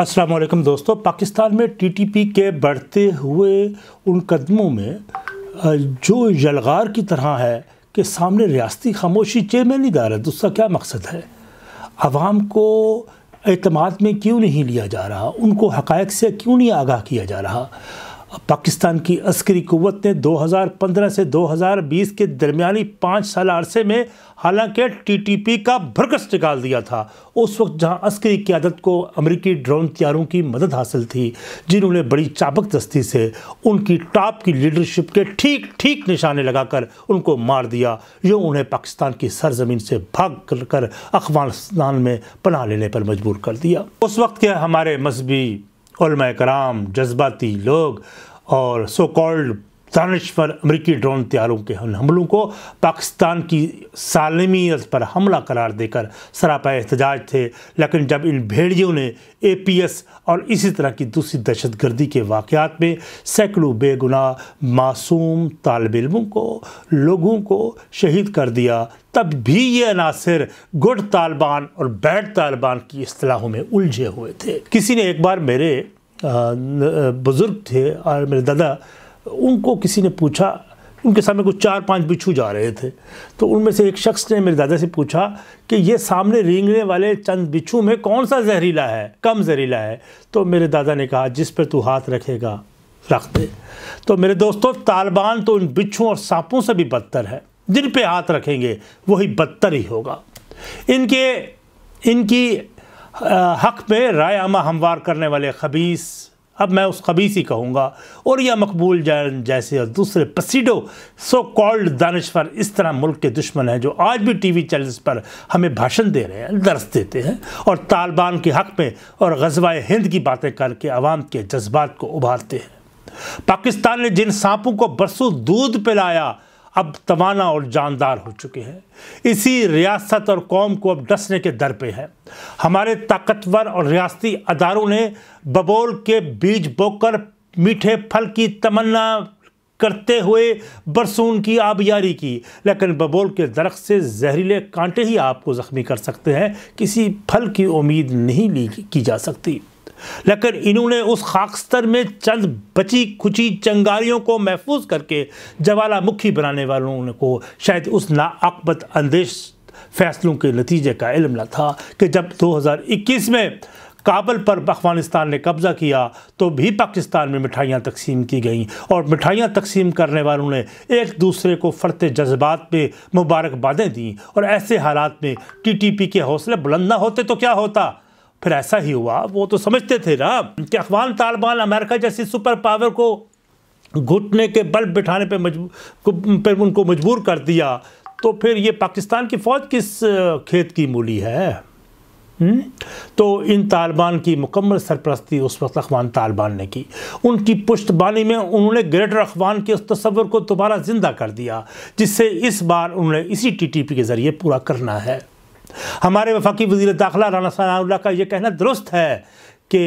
अस्सलाम वालेकुम दोस्तों पाकिस्तान में टीटीपी के बढ़ते हुए उन कदमों में जो यलगार की तरह है कि सामने रियासती खामोशी चेमैनीदार है तो उसका क्या मकसद है आवाम को अतमाद में क्यों नहीं लिया जा रहा उनको हकायक से क्यों नहीं आगाह किया जा रहा और पाकिस्तान की अस्करी क़वत ने 2015 से 2020 के दरमियानी पाँच साल अरसे में हालांकि टीटीपी का भरकस निकाल दिया था उस वक्त जहां अस्करी क्यादत को अमरीकी ड्रोन तैयारों की मदद हासिल थी जिन्होंने बड़ी चाबक दस्ती से उनकी टॉप की लीडरशिप के ठीक ठीक निशाने लगाकर उनको मार दिया जो उन्हें पाकिस्तान की सरजमीन से भाग कर अफगानिस्तान में पनाह लेने पर मजबूर कर दिया उस वक्त के हमारे मजहबी कराम जज्बाती लोग और सो कॉल्ड दानश पर अमरीकी ड्रोन त्यारों के हमलों को पाकिस्तान की सालमियत पर हमला करार देकर सरापा एहतजाज थे लेकिन जब इन भेड़ियों ने ए पी एस और इसी तरह की दूसरी दहशत गर्दी के वाक़ात में सैकड़ों बेगुनाह मासूम तालब इलमों को लोगों को शहीद कर दिया तब भी ये अनासर गुड तालिबान और बैड तालिबान की असलाहों में उलझे हुए थे किसी ने एक बार मेरे बुज़ुर्ग थे और मेरे दादा उनको किसी ने पूछा उनके सामने कुछ चार पांच बिच्छू जा रहे थे तो उनमें से एक शख्स ने मेरे दादा से पूछा कि ये सामने रेंगने वाले चंद बिच्छू में कौन सा जहरीला है कम जहरीला है तो मेरे दादा ने कहा जिस पर तू हाथ रखेगा रख दे तो मेरे दोस्तों तालिबान तो उन बिच्छू और सांपों से भी बदतर है जिन पे हाथ रखेंगे वही बदतर ही होगा इनके इनकी हक में राय आमा हमवार करने वाले खबीस अब मैं उस खबीस ही कहूँगा और यह मकबूल जैन जैसे और दूसरे पसीडो सो कॉल्ड दानश्वर इस तरह मुल्क के दुश्मन हैं जो आज भी टी वी चैनल्स पर हमें भाषण दे रहे हैं दर्श देते हैं और तालिबान के हक़ में और गजबाए हिंद की बातें करके आवाम के जज्बात को उभारते हैं पाकिस्तान ने जिन सांपों को बरसों दूध पिलाया अब तवाना और जानदार हो चुके हैं इसी रियासत और कौम को अब डसने के दर पे है हमारे ताकतवर और रियासती अदारों ने बबोल के बीज बोकर मीठे फल की तमन्ना करते हुए बरसून की आबियारी की लेकिन बबोल के दरख्त से जहरीले कांटे ही आपको ज़ख्मी कर सकते हैं किसी फल की उम्मीद नहीं ली की जा सकती लेकिन इन्होंने उस खाकस्तर में चंद बची खुची चंगारियों को महफूज करके जवालामुखी बनाने वालों को शायद उस नाकबत अंदेश फैसलों के नतीजे का इलम न था कि जब 2021 में काबल पर अफगानिस्तान ने कब्ज़ा किया तो भी पाकिस्तान में मिठाइयाँ तकसीम की गईं और मिठाइयाँ तकसीम करने वालों ने एक दूसरे को फ़र्त जज्बात पे मुबारकबादें दीं और ऐसे हालात में टीटीपी के हौसले बुलंद ना होते तो क्या होता फिर ऐसा ही हुआ वो तो समझते थे ना कि अफगान तालिबान अमेरिका जैसी सुपर पावर को घुटने के बल बिठाने पे मजबूर पर उनको मजबूर कर दिया तो फिर ये पाकिस्तान की फ़ौज किस खेत की मूली है हुँ? हम्म? तो इन तालिबान की मुकम्मल सरपरस्ती उस वक्त अफवान तालिबान ने की उनकी पुश्तबानी में उन्होंने ग्रेटर अफवान के उस तस्वर को दोबारा ज़िंदा कर दिया जिससे इस बार उन्होंने इसी टीटीपी के ज़रिए पूरा करना है हमारे वफाकी वजीर दाखिला राना सनाउल्ला का ये कहना दुरुस्त है कि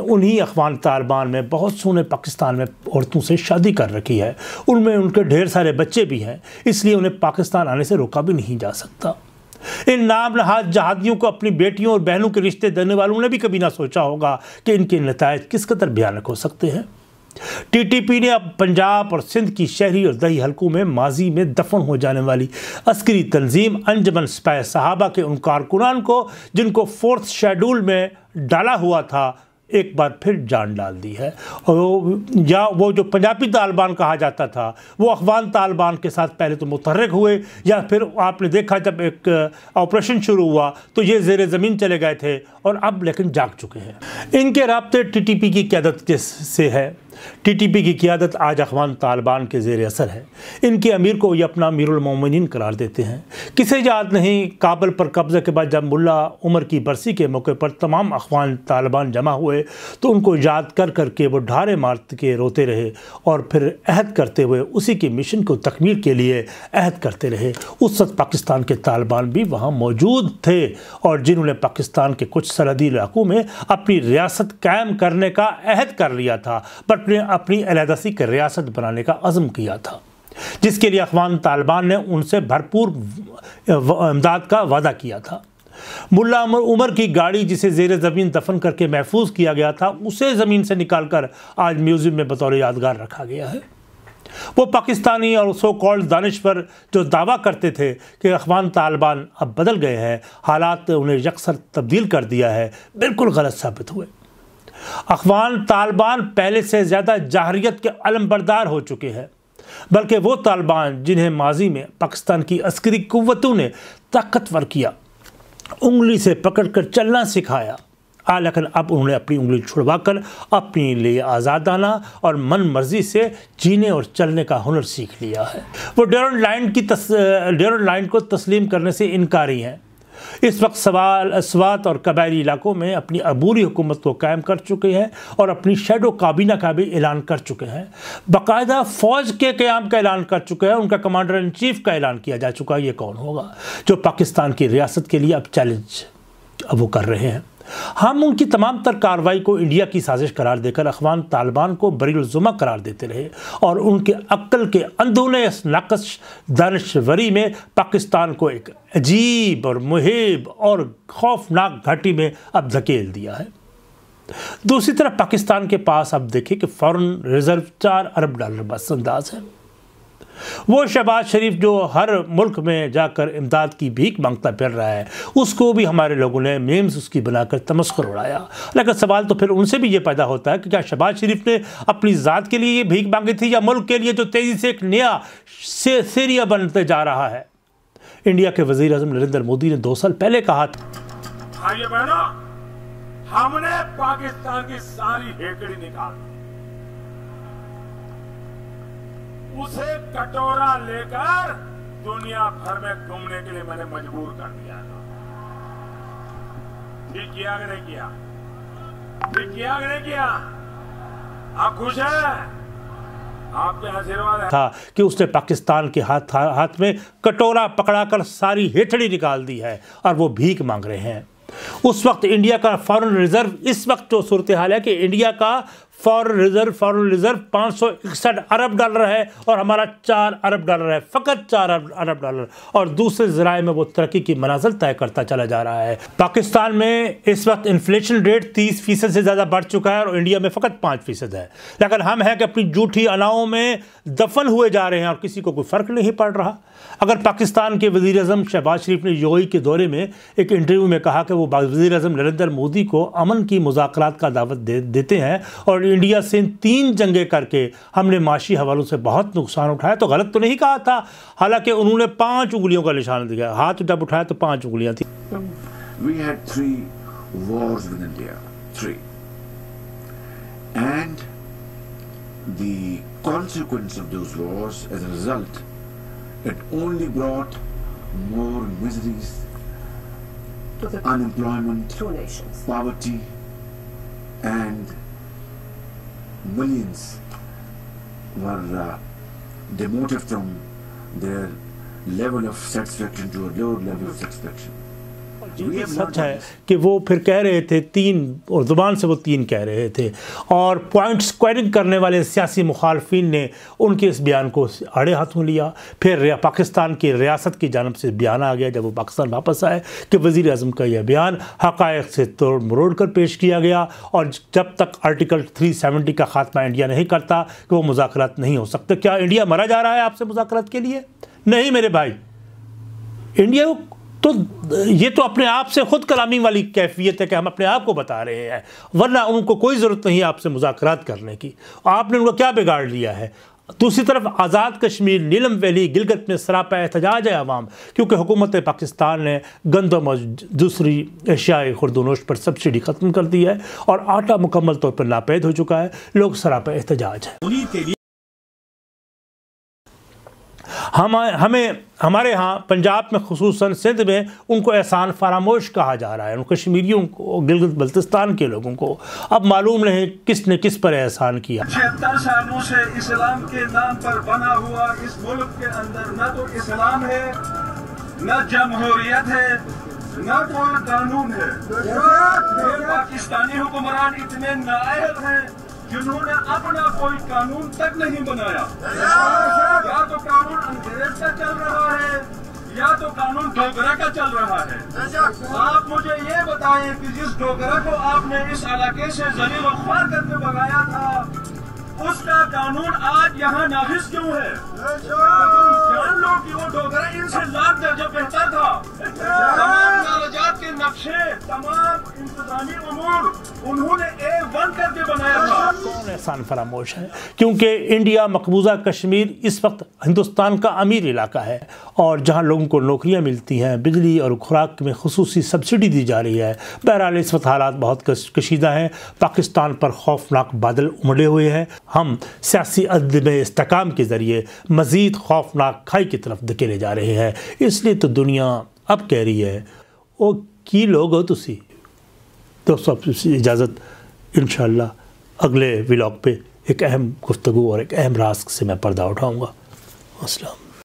उन्हीं अखवान तालबान में बहुत सोने पाकिस्तान में औरतों से शादी कर रखी है उनमें उनके ढेर सारे बच्चे भी हैं इसलिए उन्हें पाकिस्तान आने से रोका भी नहीं जा सकता इन नाम नहाज जहादियों को अपनी बेटियों और बहनों के रिश्ते देने वालों ने भी कभी ना सोचा होगा कि इनके नतज किस कदर भयानक हो सकते हैं टीटीपी ने अब पंजाब और सिंध की शहरी और दही हलकों में माजी में दफन हो जाने वाली अस्करी तंजीम अंजमन स्पै सहाबा के उन कारकुनान को जिनको फोर्थ शेड्यूल में डाला हुआ था एक बार फिर जान डाल दी है और या वो जो पंजाबी तालिबान कहा जाता था वो अफगान तालिबान के साथ पहले तो मुतरक हुए या फिर आपने देखा जब एक ऑपरेशन शुरू हुआ तो ये जेर ज़मीन चले गए थे और अब लेकिन जाग चुके हैं इनके रबते टी टी पी की क्यादत से है टीटीपी की क्यादत आज अखवान तालिबान के जेर असर है इनके अमीर को ये अपना अमीरमिन करार देते हैं किसे याद नहीं काबल पर कब्ज़े के बाद जब मुला उमर की बरसी के मौके पर तमाम अखवान तालिबान जमा हुए तो उनको याद कर करके वो ढारे मार के रोते रहे और फिर अहद करते हुए उसी के मिशन को तकमील के लिए अहद करते रहे उस वक्त पाकिस्तान के तालिबान भी वहाँ मौजूद थे और जिन्होंने पाकिस्तान के कुछ सरहदी इलाकों में अपनी रियासत कायम करने का अहद कर लिया था पर ने अपनी अलहदसी की रियासत बनाने का अज़म किया था जिसके लिए अफगान तालिबान ने उनसे भरपूर इमदाद का वादा किया था मुला उमर की गाड़ी जिसे जेर ज़मीन दफन करके महफूज किया गया था उसे ज़मीन से निकाल कर आज म्यूज़ियम में बतौर यादगार रखा गया है वो पाकिस्तानी और सो कॉल्ड दानिश पर जो दावा करते थे कि अफगान तालिबान अब बदल गए हैं हालात उन्हें यकसर तब्दील कर दिया है बिल्कुल गलत साबित हुए अफगान तालिबान पहले से ज़्यादा जाहरीत के अलमबरदार हो चुके हैं बल्कि वो तालिबान जिन्हें माजी में पाकिस्तान की अस्करी कुतों ने ताकतवर किया उंगली से पकड़ कर चलना सिखाया आ लेकिन अब उन्होंने अपनी उंगली छुड़वा कर अपने लिए आज़ादाना और मन मर्जी से जीने और चलने का हुनर सीख लिया है वो डेरन लाइन की तस डेरन लाइन को तस्लीम करने से इनकारी हैं इस वक्त सवाल असवात और कबायली इलाकों में अपनी अबूरी हुकूमत को कायम कर चुके हैं और अपनी शेडो काबीना का भी ऐलान कर चुके हैं बाकायदा फ़ौज के क्याम का ऐलान कर चुके हैं उनका कमांडर इन चीफ का ऐलान किया जा चुका है ये कौन होगा जो पाकिस्तान की रियासत के लिए अब चैलेंज अब वो कर रहे हैं हम उनकी तमाम तर कार्रवाई को इंडिया की साजिश करार देकर अफगान तालिबान को बरीजुमा करार देते रहे और उनके अक्ल के अंदोने नाकश दानश्वरी में पाकिस्तान को एक अजीब और मुहिब और खौफनाक घाटी में अब धकेल दिया है दूसरी तरफ पाकिस्तान के पास अब देखें कि फ़ौरन रिज़र्व चार अरब डॉलर बस अंदाज है वो शहबाज शरीफ जो हर मुल्क में जाकर इमदाद की भीख मांगता फिर रहा है उसको भी हमारे लोगों ने मेम्स उसकी बनाकर तमस्कर उड़ाया लेकिन सवाल तो फिर उनसे भी ये पैदा होता है कि क्या शहबाज शरीफ ने अपनी ज़ात के लिए ये भीख मांगी थी या मुल्क के लिए जो तेज़ी से एक नया से सीरिया बनते जा रहा है इंडिया के वजीर अजम नरेंद्र मोदी ने दो साल पहले कहा था भाई बहनों हमने पाकिस्तान की सारी हेकड़ी निकाली उसे कटोरा लेकर दुनिया भर में घूमने के लिए मैंने मजबूर कर दिया था ठीक किया कि नहीं किया ठीक किया कि नहीं किया आप खुश हैं आपके आशीर्वाद था कि उसने पाकिस्तान के हाथ हाथ में कटोरा पकड़ाकर सारी हेठड़ी निकाल दी है और वो भीख मांग रहे हैं उस वक्त इंडिया का फॉरेन रिजर्व इस वक्त जो सूरत हाल है कि इंडिया का फॉरन रिजर्व फॉरन रिजर्व पाँच अरब डॉलर है और हमारा चार अरब डॉलर है फ़कत चार अरब डॉलर और दूसरे ज़राए में वो तरक्की की मनाजल तय करता चला जा रहा है पाकिस्तान में इस वक्त इन्फ्लेशन रेट तीस फीसद से ज़्यादा बढ़ चुका है और इंडिया में फ़कत पाँच फीसद है लेकिन हम हैं कि अपनी जूठी अलाओं में दफन हुए जा रहे हैं और किसी को कोई फ़र्क नहीं पड़ रहा अगर पाकिस्तान के वजी अजम शहबाज शरीफ ने योगी के दौरे में एक इंटरव्यू में कहा कि वो वजी अजम नरेंद्र मोदी को अमन की मुजाकर का दावत दे देते हैं और इंडिया से तीन जंगे करके हमने माशी हवालों से बहुत नुकसान उठाया तो गलत तो नहीं कहा था हालांकि उन्होंने पांच उंगलियों का निशान दिया हाथ जब उठाया तो पांच उंगलियां थी To the unemployment, two nations, poverty, and millions were uh, demoted from their level of satisfaction to a lower level of satisfaction. ये सच है कि वो फिर कह रहे थे तीन और ज़ुबान से वो तीन कह रहे थे और पॉइंट स्क्वायरिंग करने वाले सियासी मुखालफन ने उनके इस बयान को अड़े हाथों लिया फिर पाकिस्तान की रियासत की जानब से बयान आ गया जब वो पाकिस्तान वापस आए कि वज़ी अजम का यह बयान हक़ से तोड़ मरोड़ कर पेश किया गया और जब तक आर्टिकल थ्री सेवेंटी का खात्मा इंडिया नहीं करता कि वो मुजाकर नहीं हो सकते क्या इंडिया मरा जा रहा है आपसे मुजाकरात के लिए नहीं मेरे भाई इंडिया को तो ये तो अपने आप से खुद कलामी वाली कैफियत है कि हम अपने आप को बता रहे हैं वरना उनको कोई ज़रूरत नहीं है आपसे मुजाकरात करने की आपने उनको क्या बिगाड़ लिया है दूसरी तरफ आज़ाद कश्मीर नीलम वैली गिलगत में सरापा एहतजाज है आवाम क्योंकि हुकूमत पाकिस्तान ने गंदम और दूसरी एशियाई खुरदनोश पर सब्सिडी ख़त्म कर दी है और आटा मुकम्मल तौर पर नापैद हो चुका है लोग सरापा एहतजाज है हम हमें हमारे यहाँ पंजाब में खसूस सिंध में उनको एहसान फरामोश कहा जा रहा है उन कश्मीरियों को गिलगित बल्तिस्तान के लोगों को अब मालूम नहीं किसने किस पर एहसान किया छिहत्तर सालों से इस्लाम के नाम पर बना हुआ इस मुल्क के अंदर न तो इस्लाम है न जमहूरियत है न कोई तो कानून है पाकिस्तानी हुक्मरान इतने नायल हैं जिन्होंने अपना कोई कानून तक नहीं बनाया या तो का चल रहा है या तो कानून डोगरा का चल रहा है अच्छा। आप मुझे ये बताएं कि जिस डोगरा को आपने इस इलाके से जलील अखबार करके भगाया था उसका कानून आज यहाँ नाफिस क्यों है जान लो कि वो डोगरा इनसे लाख दर्जा बेहतर था अच्छा। तमाम के नक्शे तमाम अमूर उन्होंने ए वन करके बनाया था एहसान फरामोश है क्योंकि इंडिया मकबूजा कश्मीर इस वक्त हिंदुस्तान का अमीर इलाका है और जहाँ लोगों को नौकरियाँ मिलती हैं बिजली और खुराक में खसूसी सब्सिडी दी जा रही है बहरहाल इस वक्त हालात बहुत कशीदा हैं पाकिस्तान पर खौफनाक बादल उमड़े हुए हैं हम सियासी अदम इसकाम के ज़रिए मज़ीद खौफनाक खाई की तरफ धकेले जा रहे हैं इसलिए तो दुनिया अब कह रही है वो की लोग हो तुम दोस्तों आपसे इजाज़त इन अगले व्लाग पे एक अहम गुफ्तु और एक अहम रास्क से मैं पर्दा उठाऊँगा असलम